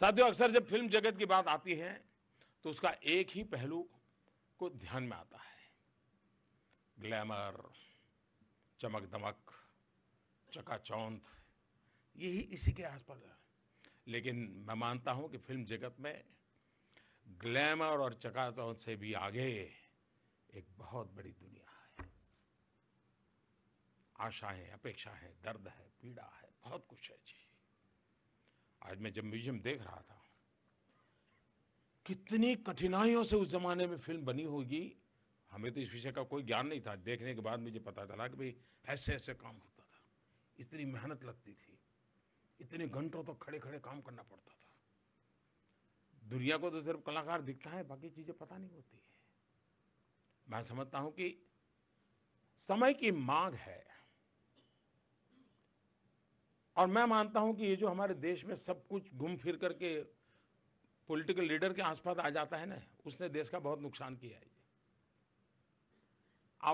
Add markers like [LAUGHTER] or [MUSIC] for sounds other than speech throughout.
साथियों अक्सर जब फिल्म जगत की बात आती है तो उसका एक ही पहलू को ध्यान में आता है ग्लैमर चमक दमक चकाचौंध यही इसी के आसपास है लेकिन मैं मानता हूं कि फिल्म जगत में ग्लैमर और चकाचौंध से भी आगे एक बहुत बड़ी दुनिया है आशाएं अपेक्षाएं दर्द है पीड़ा है बहुत कुछ है जी आज मैं जब म्यूजियम देख रहा था कितनी कठिनाइयों से उस जमाने में फिल्म बनी होगी हमें तो इस विषय का कोई ज्ञान नहीं था देखने के बाद मुझे पता चला कि भाई ऐसे ऐसे काम होता था इतनी मेहनत लगती थी इतने घंटों तक तो खड़े खड़े काम करना पड़ता था दुनिया को तो सिर्फ कलाकार दिखता है बाकी चीज़ें पता नहीं होती है मैं समझता हूँ कि समय की मांग है और मैं मानता हूं कि ये जो हमारे देश में सब कुछ घूम फिर करके पॉलिटिकल लीडर के आसपास आ जाता है ना उसने देश का बहुत नुकसान किया है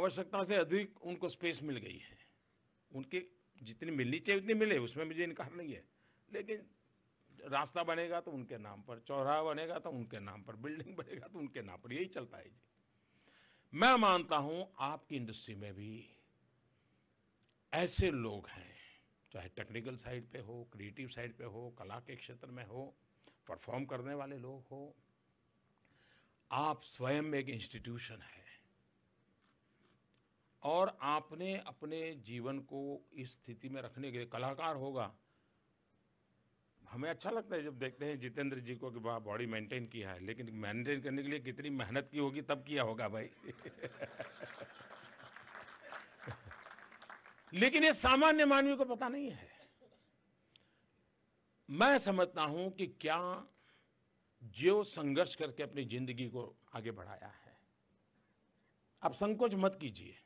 आवश्यकता से अधिक उनको स्पेस मिल गई है उनके जितनी मिलनी चाहिए उतनी मिले उसमें मुझे इनकार नहीं है लेकिन रास्ता बनेगा तो उनके नाम पर चौराहा बनेगा तो उनके नाम पर बिल्डिंग बनेगा तो उनके नाम पर यही चलता है जी मैं मानता हूं आपकी इंडस्ट्री में भी ऐसे लोग हैं चाहे टेक्निकल साइड पे हो क्रिएटिव साइड पे हो कला के क्षेत्र में हो परफॉर्म करने वाले लोग हो आप स्वयं एक इंस्टीट्यूशन है और आपने अपने जीवन को इस स्थिति में रखने के लिए कलाकार होगा हमें अच्छा लगता है जब देखते हैं जितेंद्र जी को कि वाह बॉडी मेंटेन किया है लेकिन मेंटेन करने के लिए कितनी मेहनत की होगी तब किया होगा भाई [LAUGHS] लेकिन ये सामान्य मानवीय को पता नहीं है मैं समझता हूं कि क्या जो संघर्ष करके अपनी जिंदगी को आगे बढ़ाया है आप संकोच मत कीजिए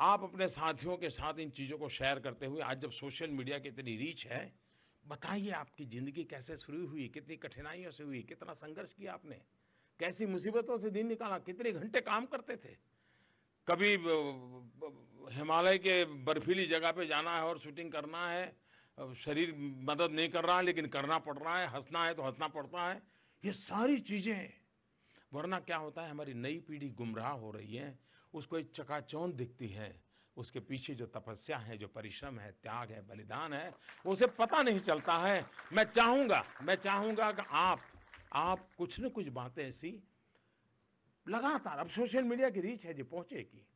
आप अपने साथियों के साथ इन चीज़ों को शेयर करते हुए आज जब सोशल मीडिया की इतनी रीच है बताइए आपकी ज़िंदगी कैसे शुरू हुई कितनी कठिनाइयों से हुई कितना संघर्ष किया आपने कैसी मुसीबतों से दिन निकाला कितने घंटे काम करते थे कभी हिमालय के बर्फीली जगह पे जाना है और शूटिंग करना है शरीर मदद नहीं कर रहा है लेकिन करना पड़ रहा है हंसना है तो हंसना पड़ता है ये सारी चीज़ें वरना क्या होता है हमारी नई पीढ़ी गुमराह हो रही है उसको एक चकाचौंध दिखती है उसके पीछे जो तपस्या है जो परिश्रम है त्याग है बलिदान है उसे पता नहीं चलता है मैं चाहूँगा मैं चाहूँगा कि आप आप कुछ न कुछ बातें ऐसी लगातार अब सोशल मीडिया की रीच है जी पहुंचेगी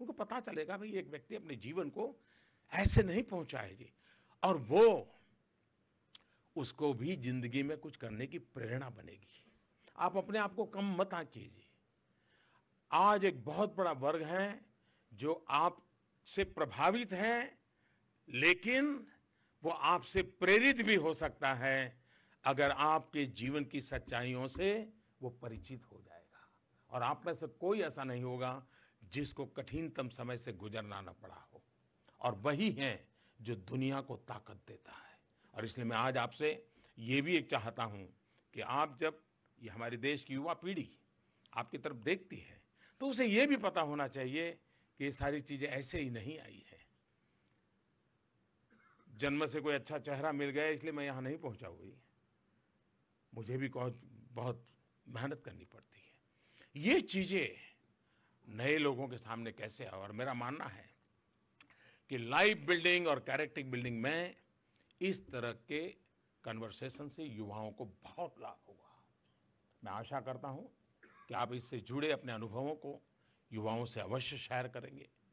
उनको पता चलेगा भाई एक व्यक्ति अपने जीवन को ऐसे नहीं पहुंचाए है जी और वो उसको भी जिंदगी में कुछ करने की प्रेरणा बनेगी आप अपने आप को कम मत आंकिए जी आज एक बहुत बड़ा वर्ग है जो आपसे प्रभावित है लेकिन वो आपसे प्रेरित भी हो सकता है अगर आपके जीवन की सच्चाइयों से वो परिचित हो जाए और आप में से कोई ऐसा नहीं होगा जिसको कठिनतम समय से गुजरना न पड़ा हो और वही है जो दुनिया को ताकत देता है और इसलिए मैं आज आपसे ये भी एक चाहता हूँ कि आप जब ये हमारे देश की युवा पीढ़ी आपकी तरफ देखती है तो उसे ये भी पता होना चाहिए कि ये सारी चीज़ें ऐसे ही नहीं आई है जन्म से कोई अच्छा चेहरा मिल गया इसलिए मैं यहाँ नहीं पहुँचा हुई मुझे भी बहुत मेहनत करनी पड़ती है ये चीज़ें नए लोगों के सामने कैसे है और मेरा मानना है कि लाइफ बिल्डिंग और कैरेक्टर बिल्डिंग में इस तरह के कन्वर्सेशन से युवाओं को बहुत लाभ होगा मैं आशा करता हूँ कि आप इससे जुड़े अपने अनुभवों को युवाओं से अवश्य शेयर करेंगे